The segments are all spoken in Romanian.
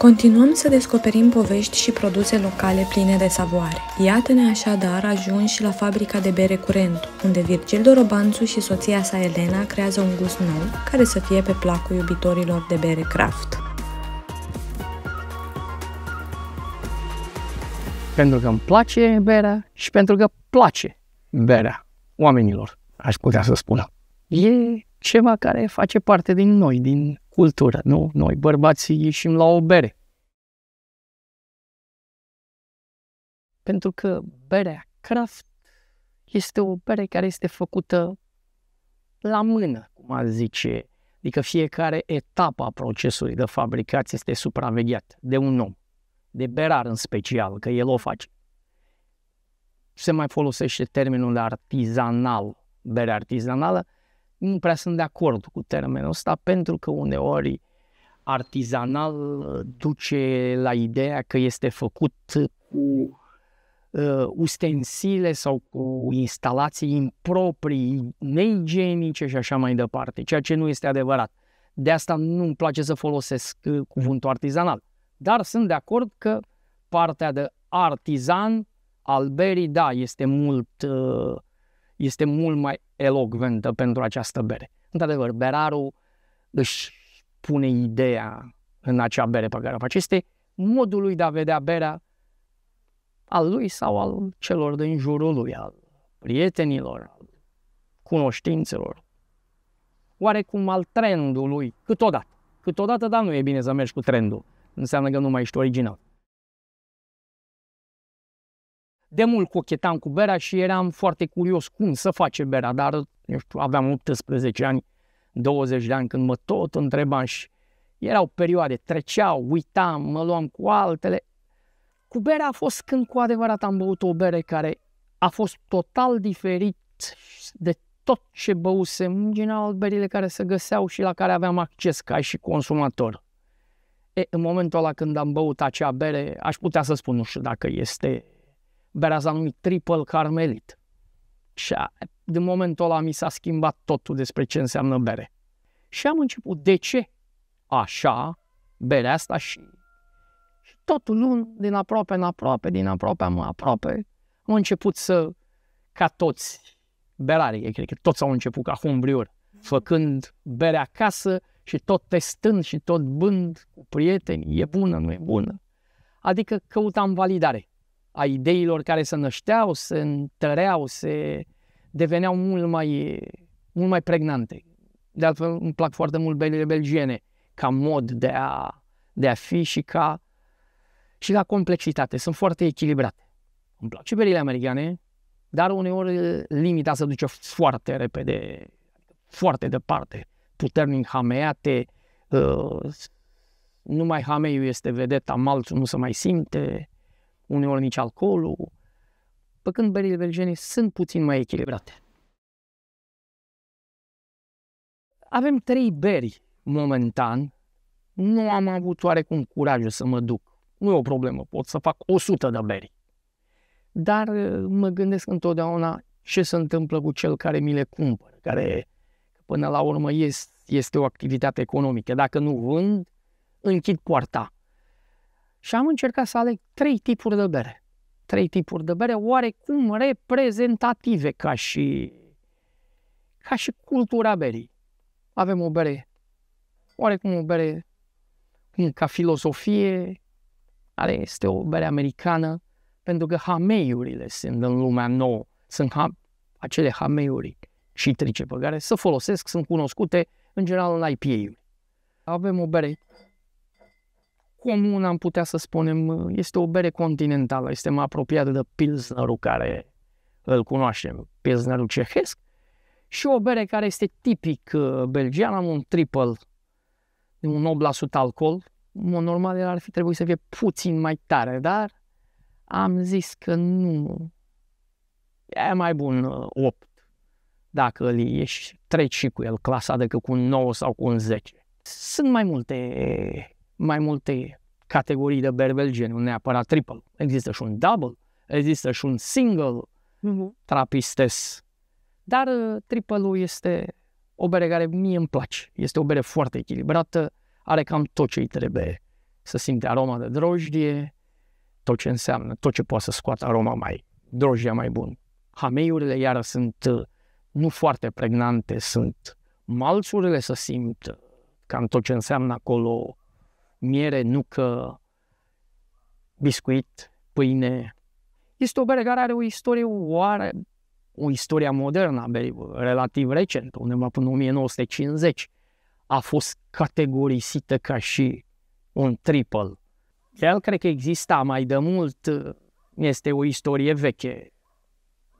Continuăm să descoperim povești și produse locale pline de savoare. Iată-ne așadar ajunși la fabrica de bere curent, unde Virgil Dorobanțu și soția sa Elena creează un gust nou, care să fie pe placul iubitorilor de bere craft. Pentru că îmi place berea și pentru că place berea oamenilor, aș putea să spună. E ceva care face parte din noi, din cultură, nu? Noi bărbații ieșim la o bere. Pentru că berea craft este o bere care este făcută la mână, cum ar zice. Adică fiecare etapă a procesului de fabricație este supravegheat de un om, de berar în special, că el o face. Se mai folosește termenul artizanal, bere artizanală, nu prea sunt de acord cu termenul ăsta pentru că uneori artizanal uh, duce la ideea că este făcut cu uh, ustensile sau cu instalații improprii, neigienice și așa mai departe, ceea ce nu este adevărat. De asta nu îmi place să folosesc uh, cuvântul artizanal. Dar sunt de acord că partea de artizan al berii, da, este mult uh, este mult mai elogventă pentru această bere. Într-adevăr, berarul își pune ideea în acea bere pe care o face. Este modul lui de a vedea berea al lui sau al celor din jurul lui, al prietenilor, al cunoștințelor, oarecum al trendului, câteodată. Câteodată, dar nu e bine să mergi cu trendul. Înseamnă că nu mai ești original de mult cochetam cu berea și eram foarte curios cum să face berea, dar eu știu, aveam 18 ani, 20 de ani când mă tot întrebam și erau perioade, treceau, uitam, mă luam cu altele. Cu berea a fost când cu adevărat am băut o bere care a fost total diferit de tot ce băusem, în general berile care se găseau și la care aveam acces ca și consumator. E, în momentul ăla când am băut acea bere, aș putea să spun, nu știu dacă este a numit Triple Carmelit. Și din momentul ăla mi s-a schimbat totul despre ce înseamnă bere. Și am început, de ce așa, berea asta și, și totul luni, din aproape în aproape, din aproape în aproape, am început să, ca toți berarii, cred că toți au început ca humbriuri, făcând bere acasă și tot testând și tot bând cu prieteni, e bună, nu e bună. Adică căutam validare a ideilor care se nășteau, se întăreau, se deveneau mult mai, mult mai pregnante. De altfel, îmi plac foarte mult belile belgiene ca mod de a, de a fi și ca, și ca complexitate. Sunt foarte echilibrate. Îmi plac și belile americane, dar uneori limita se duce foarte repede, foarte departe, puternic hameate, uh, numai hameiul este vedeta, malțul nu se mai simte, uneori nici alcoolul, pe când berile belgene sunt puțin mai echilibrate. Avem trei beri momentan. Nu am avut oarecum curajul să mă duc. Nu e o problemă, pot să fac 100 de beri. Dar uh, mă gândesc întotdeauna ce se întâmplă cu cel care mi le cumpără, care până la urmă este, este o activitate economică. Dacă nu vând, închid poarta și am încercat să aleg trei tipuri de bere. Trei tipuri de bere oarecum reprezentative ca și, ca și cultura berii. Avem o bere, oarecum o bere ca filozofie, care este o bere americană, pentru că hameiurile sunt în lumea nouă. Sunt ha- acele hameiuri citrice pe care se folosesc, sunt cunoscute în general în IPA-uri. Avem o bere comun, am putea să spunem, este o bere continentală, este mai apropiată de pilsnerul care îl cunoaștem, pilsnerul cehesc, și o bere care este tipic uh, belgian, am un triple de un 8% alcool, mod normal el ar fi trebuit să fie puțin mai tare, dar am zis că nu, e mai bun 8 uh, dacă îl ieși, treci și cu el clasa decât cu un 9 sau cu un 10. Sunt mai multe mai multe categorii de berbelgeni, nu neapărat triple. Există și un double, există și un single uh-huh. Mhm. trapistes. Dar uh, triple-ul este o bere care mie îmi place. Este o bere foarte echilibrată, are cam tot ce îi trebuie. Să simte aroma de drojdie, tot ce înseamnă, tot ce poate să scoată aroma mai, drojdia mai bun. Hameiurile, iară, sunt uh, nu foarte pregnante, sunt malțurile să simt uh, cam tot ce înseamnă acolo miere, biscuit, pâine. Este o bere care are o istorie oare, o istorie modernă relativ recent, undeva până în 1950, a fost categorisită ca și un triple. El cred că exista mai de mult, este o istorie veche.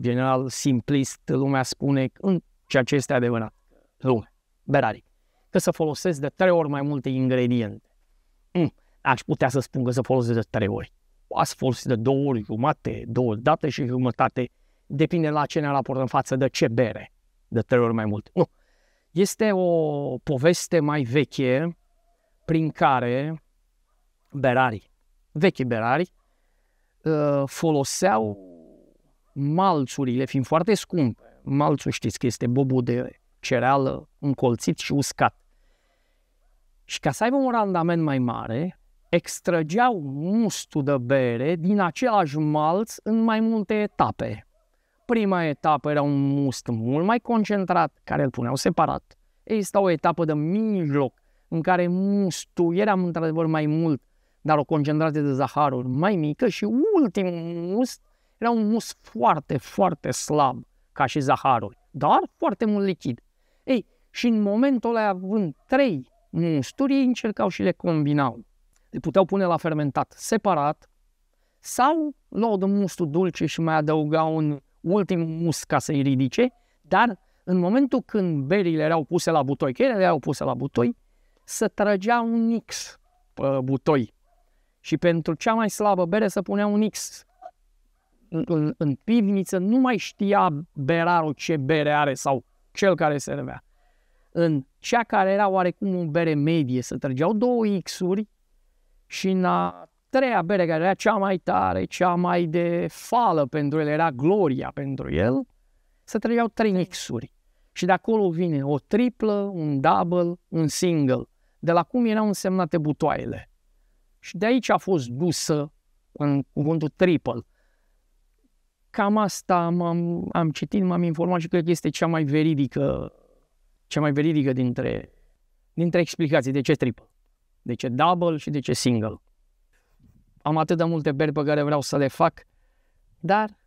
General simplist, lumea spune, în ceea ce este adevărat, lume, Berari, că să folosesc de trei ori mai multe ingrediente mm, aș putea să spun că să folosesc de trei ori. Ați folosit de două ori jumate, două date și jumătate, depinde la ce ne raportăm față de ce bere, de trei ori mai mult. Nu. Este o poveste mai veche prin care berari, vechi berari, uh, foloseau malțurile, fiind foarte scumpe. Malțul știți că este bobul de cereală încolțit și uscat. Și ca să aibă un randament mai mare, extrăgeau mustul de bere din același malț în mai multe etape. Prima etapă era un must mult mai concentrat, care îl puneau separat. Exista o etapă de mijloc, în care mustul era într-adevăr mai mult, dar o concentrație de zaharuri mai mică și ultimul must era un must foarte, foarte slab ca și zaharuri, dar foarte mult lichid. Ei, și în momentul ăla având trei mușturii încercau și le combinau. Le puteau pune la fermentat separat sau luau de mustul dulce și mai adăugau un ultim mus ca să-i ridice, dar în momentul când berile erau puse la butoi, că ele erau puse la butoi, să trăgea un X pe butoi. Și pentru cea mai slabă bere să punea un X. În, în, în pivniță nu mai știa berarul ce bere are sau cel care servea în cea care era oarecum un bere medie, să trăgeau două X-uri și în a treia bere care era cea mai tare, cea mai de fală pentru el, era gloria pentru el, să trăgeau trei X-uri. Și de acolo vine o triplă, un double, un single. De la cum erau însemnate butoaiele. Și de aici a fost dusă în cuvântul triple. Cam asta am, am citit, m-am informat și cred că este cea mai veridică cea mai veridică dintre, dintre explicații de ce triple, de ce double și de ce single. Am atât de multe beri pe care vreau să le fac, dar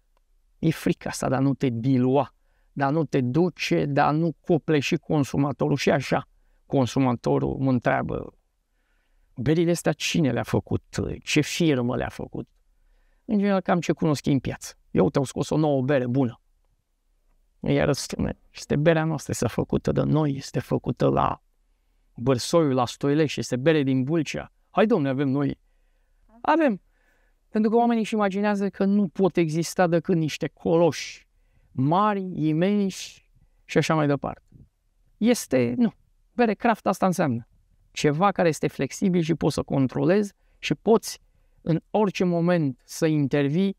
e frica asta dar nu te dilua, dar nu te duce, dar nu cople și consumatorul și așa. Consumatorul mă întreabă, berile astea cine le-a făcut, ce firmă le-a făcut. În general, cam ce cunosc în piață. Eu te au scos o nouă bere bună. Iar spune, este berea noastră, este făcută de noi, este făcută la Bărsoiul, la Stoilești, este bere din Bulcea. Hai, domne, avem noi. Avem. Pentru că oamenii își imaginează că nu pot exista decât niște coloși mari, imensi și așa mai departe. Este, nu, bere craft asta înseamnă. Ceva care este flexibil și poți să controlezi și poți în orice moment să intervii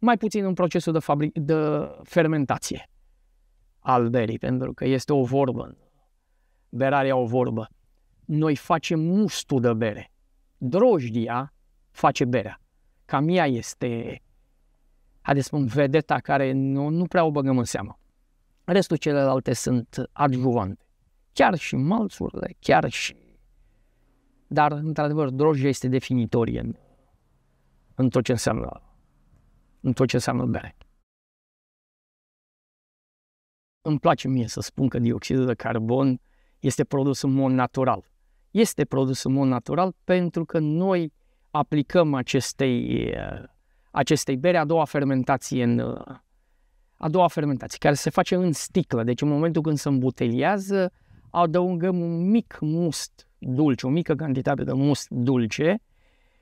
mai puțin în procesul de, fabric, de fermentație al berii, pentru că este o vorbă. Berarea o vorbă. Noi facem mustul de bere. Drojdia face berea. Cam ea este, haideți spun, vedeta care nu, nu prea o băgăm în seamă. Restul celelalte sunt adjuvante. Chiar și malțurile, chiar și... Dar, într-adevăr, drojdia este definitorie în, în tot ce înseamnă în tot ce înseamnă bere. Îmi place mie să spun că dioxidul de carbon este produs în mod natural. Este produs în mod natural pentru că noi aplicăm acestei, acestei bere a doua fermentație în, a doua fermentație, care se face în sticlă. Deci în momentul când se îmbuteliază, adăugăm un mic must dulce, o mică cantitate de must dulce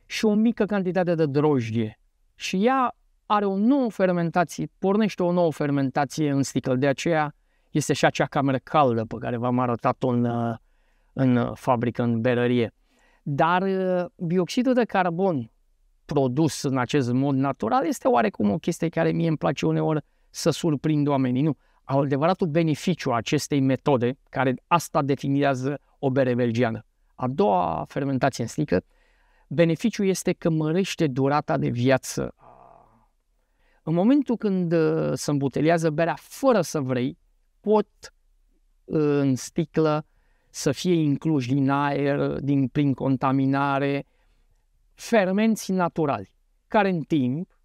și o mică cantitate de drojdie. Și ea are o nouă fermentație, pornește o nouă fermentație în sticlă. De aceea este și acea cameră caldă pe care v-am arătat-o în, uh, în uh, fabrică, în berărie. Dar uh, bioxidul de carbon produs în acest mod natural este oarecum o chestie care mie îmi place uneori să surprind oamenii. Nu, adevăratul beneficiu acestei metode, care asta definirează o bere belgiană. A doua fermentație în sticlă, beneficiul este că mărește durata de viață în momentul când uh, se îmbutelează berea fără să vrei, pot uh, în sticlă să fie incluși din aer, din, prin contaminare, fermenți naturali, care în timp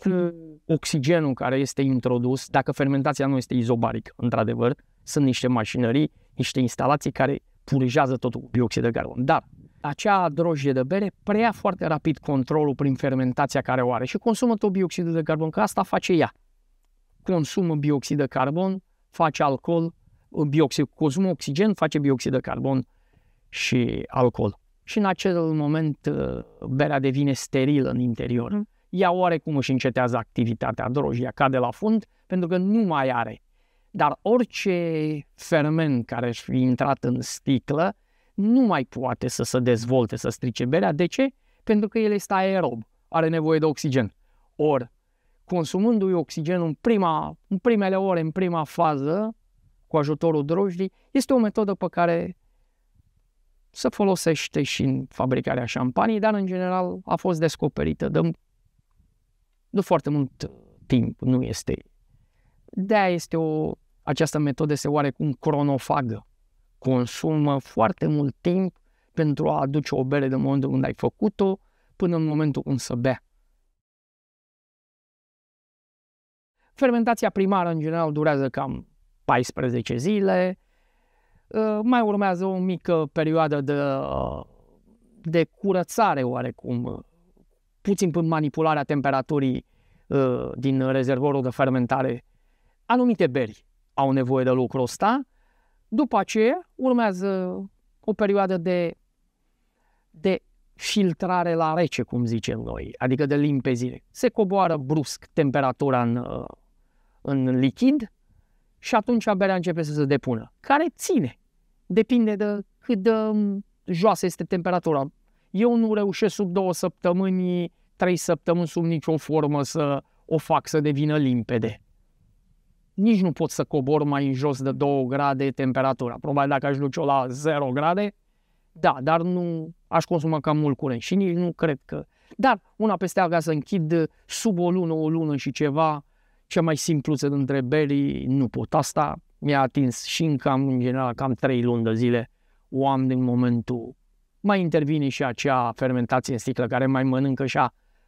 hmm. oxigenul care este introdus, dacă fermentația nu este izobarică, într-adevăr, sunt niște mașinării, niște instalații care purijează totul cu dioxid de carbon. Dar acea drojdie de bere preia foarte rapid controlul prin fermentația care o are și consumă tot bioxidul de carbon, că asta face ea. Consumă bioxid de carbon, face alcool, bioxid, consumă oxigen, face bioxid de carbon și alcool. Și în acel moment uh, berea devine sterilă în interior. Mm. Ea oarecum își încetează activitatea, drojdia cade la fund pentru că nu mai are. Dar orice ferment care ar fi intrat în sticlă nu mai poate să se dezvolte, să strice berea. De ce? Pentru că el este aerob, are nevoie de oxigen. Ori, consumându-i oxigen în, prima, în primele ore, în prima fază, cu ajutorul drojdii, este o metodă pe care se folosește și în fabricarea șampaniei, dar în general a fost descoperită de, de foarte mult uh, timp, nu este. de este o, această metodă se oarecum cronofagă consumă foarte mult timp pentru a aduce o bere de momentul când ai făcut-o până în momentul când să bea. Fermentația primară, în general, durează cam 14 zile. Ă, mai urmează o mică perioadă de, de curățare, oarecum, puțin până manipularea temperaturii ă, din rezervorul de fermentare. Anumite beri au nevoie de lucrul ăsta, după aceea urmează o perioadă de, de filtrare la rece, cum zicem noi, adică de limpezire. Se coboară brusc temperatura în, uh, în lichid și atunci berea începe să se depună, care ține. Depinde de cât de um, joasă este temperatura. Eu nu reușesc sub două săptămâni, trei săptămâni, sub nicio formă să o fac să devină limpede nici nu pot să cobor mai în jos de 2 grade temperatura. Probabil dacă aș duce-o la 0 grade, da, dar nu aș consuma cam mult curent și nici nu cred că... Dar una peste alta să închid sub o lună, o lună și ceva, cea mai simpluță dintre berii, nu pot. Asta mi-a atins și în cam, în general, cam 3 luni de zile o am din momentul. Mai intervine și acea fermentație în sticlă care mai mănâncă și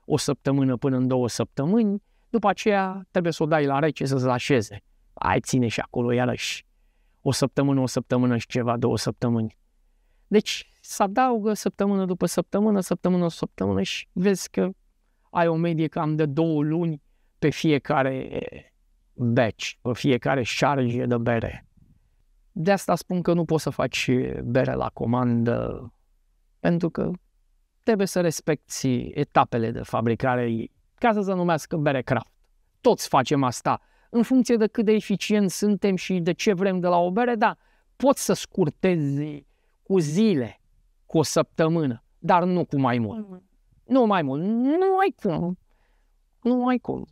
o săptămână până în două săptămâni după aceea trebuie să o dai la rece să se așeze. Ai ține și acolo iarăși o săptămână, o săptămână și ceva, două săptămâni. Deci se adaugă săptămână după săptămână, săptămână după săptămână și vezi că ai o medie cam de două luni pe fiecare batch, pe fiecare șarge de bere. De asta spun că nu poți să faci bere la comandă, pentru că trebuie să respecti etapele de fabricare ca să se numească bere craft. Toți facem asta, în funcție de cât de eficient suntem și de ce vrem de la o bere, da, poți să scurtezi cu zile, cu o săptămână, dar nu cu mai mult. Nu mai mult. Nu ai cum. Nu ai cum.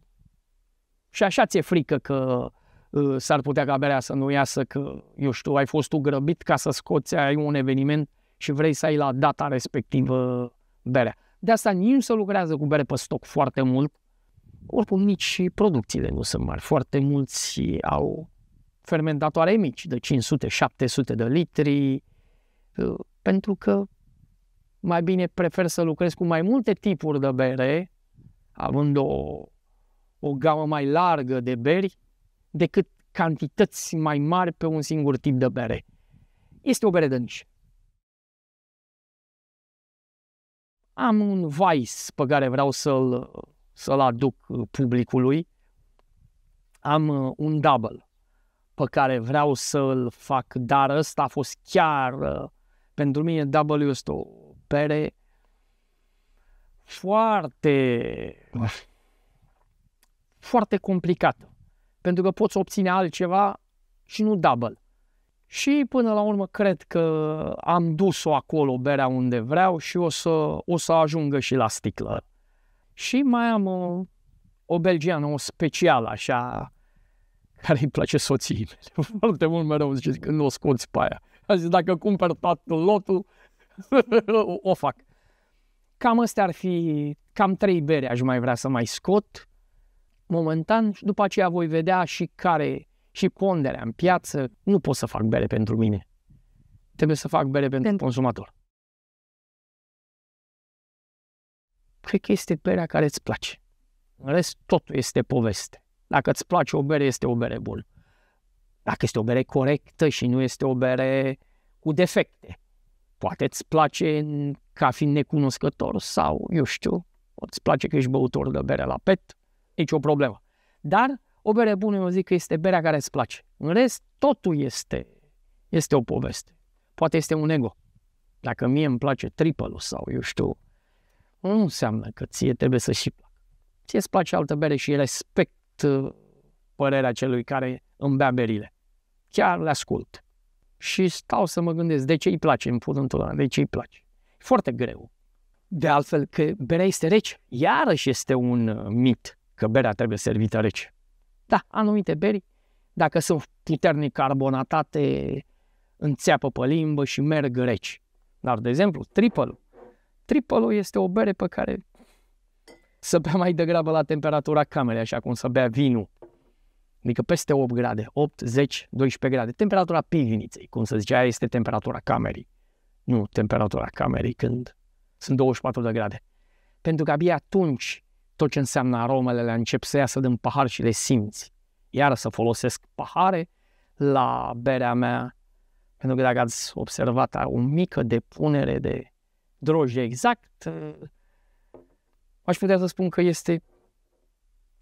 Și așa ți-e frică că uh, s-ar putea ca berea să nu iasă, că, eu știu, ai fost tu grăbit ca să scoți, ai un eveniment și vrei să ai la data respectivă berea. De asta nici se lucrează cu bere pe stoc foarte mult. Oricum, nici producțiile nu sunt mari. Foarte mulți au fermentatoare mici, de 500-700 de litri, uh, pentru că mai bine prefer să lucrez cu mai multe tipuri de bere, având o, o gamă mai largă de beri, decât cantități mai mari pe un singur tip de bere. Este o bere de nișă. am un vice pe care vreau să-l, să aduc uh, publicului, am uh, un double pe care vreau să-l fac, dar ăsta a fost chiar, uh, pentru mine double este o pere foarte, foarte complicată. Pentru că poți obține altceva și nu double. Și până la urmă cred că am dus-o acolo, berea unde vreau și o să, o să ajungă și la sticlă. Și mai am o, uh, o belgiană, o specială așa, care îi place soției mele. Foarte mult mereu zice că nu o scoți pe aia. A zis, dacă cumpăr tot lotul, o fac. Cam astea ar fi, cam trei bere aș mai vrea să mai scot momentan și după aceea voi vedea și care și ponderea în piață, nu pot să fac bere pentru mine. Trebuie să fac bere pentru, pentru... consumator. Cred că este berea care îți place. În rest, totul este poveste. Dacă îți place o bere, este o bere bună. Dacă este o bere corectă și nu este o bere cu defecte. Poate îți place ca fiind necunoscător sau, eu știu, îți place că ești băutor de bere la pet, nicio problemă. Dar o bere bună, eu zic că este berea care îți place. În rest, totul este, este o poveste. Poate este un ego. Dacă mie îmi place triple sau, eu știu, nu înseamnă că ție trebuie să și placă. Ție îți place altă bere și respect uh, părerea celui care îmi bea berile. Chiar le ascult. Și stau să mă gândesc de ce îi place în punctul ăla, de ce îi place. E foarte greu. De altfel, că berea este rece. Iarăși este un uh, mit că berea trebuie servită rece. Da, anumite beri, dacă sunt puternic carbonatate, înțeapă pe limbă și merg reci. Dar, de exemplu, triple triple este o bere pe care să bea mai degrabă la temperatura camerei, așa cum să bea vinul. Adică peste 8 grade, 8, 10, 12 grade. Temperatura pivniței, cum să zicea, este temperatura camerei. Nu temperatura camerei când sunt 24 de grade. Pentru că abia atunci tot ce înseamnă aromele, le încep să iasă din pahar și le simți. Iar să folosesc pahare la berea mea, pentru că dacă ați observat, are o mică depunere de drojdie exact, aș putea să spun că este,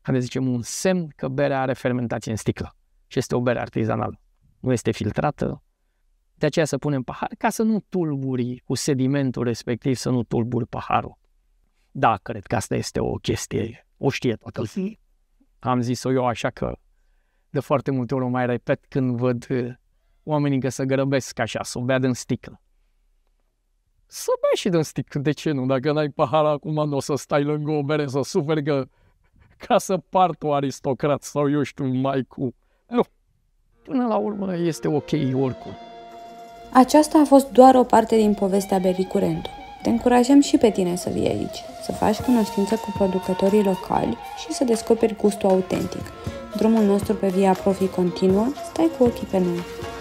haideți zicem, un semn că berea are fermentație în sticlă și este o bere artizanală. Nu este filtrată, de aceea să punem pahar ca să nu tulburi cu sedimentul respectiv, să nu tulburi paharul. Da, cred că asta este o chestie, o știe toată lumea. Am zis-o eu așa că de foarte multe ori o mai repet când văd uh, oamenii că se grăbesc așa, să o bea din sticlă. Să bea și din sticlă, de ce nu? Dacă n-ai pahar acum, nu o să stai lângă o bere să suferi că ca să part o aristocrat sau eu știu, mai cu. Nu. Până la urmă este ok oricum. Aceasta a fost doar o parte din povestea Bericurentului. Te încurajăm și pe tine să vii aici, să faci cunoștință cu producătorii locali și să descoperi gustul autentic. Drumul nostru pe Via Profi continuă, stai cu ochii pe noi!